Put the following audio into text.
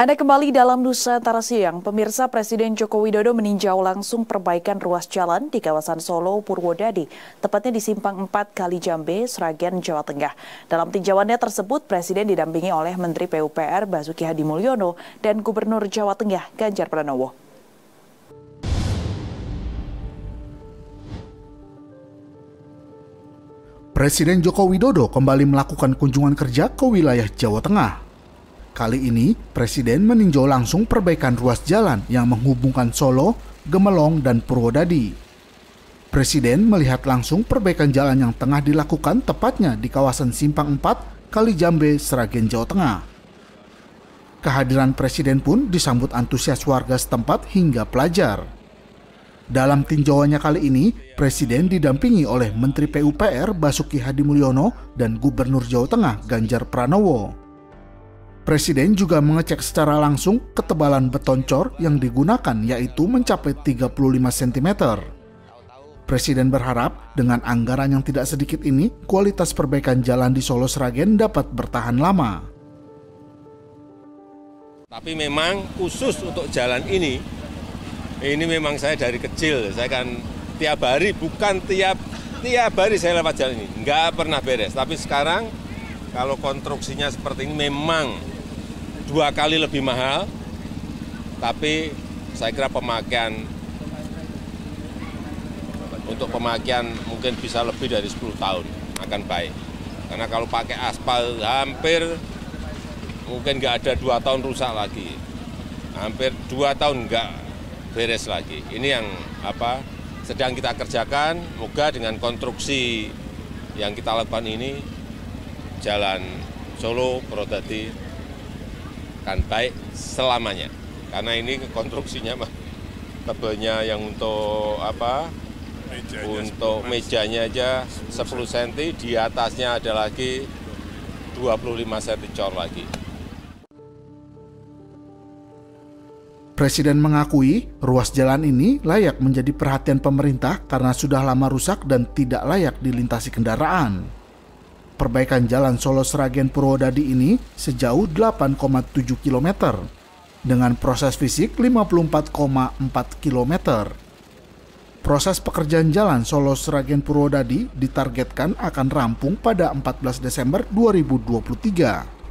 Anda kembali dalam Nusa Nusantara Siang. Pemirsa Presiden Joko Widodo meninjau langsung perbaikan ruas jalan di kawasan Solo, Purwodadi, tepatnya di Simpang 4 Kali Jambe, Sragen, Jawa Tengah. Dalam tinjauannya tersebut, Presiden didampingi oleh Menteri PUPR Basuki Hadi Mulyono dan Gubernur Jawa Tengah Ganjar Pranowo. Presiden Joko Widodo kembali melakukan kunjungan kerja ke wilayah Jawa Tengah. Kali ini, Presiden meninjau langsung perbaikan ruas jalan yang menghubungkan Solo, Gemelong, dan Purwodadi. Presiden melihat langsung perbaikan jalan yang tengah dilakukan tepatnya di kawasan Simpang 4, Kalijambe, Seragen, Jawa Tengah. Kehadiran Presiden pun disambut antusias warga setempat hingga pelajar. Dalam tinjauannya kali ini, Presiden didampingi oleh Menteri PUPR Basuki Hadi Mulyono dan Gubernur Jawa Tengah Ganjar Pranowo. Presiden juga mengecek secara langsung ketebalan beton cor yang digunakan yaitu mencapai 35 cm. Presiden berharap dengan anggaran yang tidak sedikit ini, kualitas perbaikan jalan di Solo Sragen dapat bertahan lama. Tapi memang khusus untuk jalan ini, ini memang saya dari kecil, saya kan tiap hari, bukan tiap tiap hari saya lewat jalan ini, nggak pernah beres. Tapi sekarang kalau konstruksinya seperti ini memang dua kali lebih mahal, tapi saya kira pemakaian untuk pemakaian mungkin bisa lebih dari 10 tahun akan baik. Karena kalau pakai aspal hampir mungkin nggak ada dua tahun rusak lagi. Hampir dua tahun nggak beres lagi. Ini yang apa sedang kita kerjakan. Moga dengan konstruksi yang kita lakukan ini jalan Solo Prodati, akan baik selamanya. Karena ini konstruksinya mah tebelnya yang untuk apa? Mejanya untuk mejanya aja 10 cm, di atasnya ada lagi 25 cm cor lagi. Presiden mengakui ruas jalan ini layak menjadi perhatian pemerintah karena sudah lama rusak dan tidak layak dilintasi kendaraan perbaikan jalan Solo Sragen Purwodadi ini sejauh 8,7 km dengan proses fisik 54,4 km. Proses pekerjaan jalan Solo Sragen Purwodadi ditargetkan akan rampung pada 14 Desember 2023.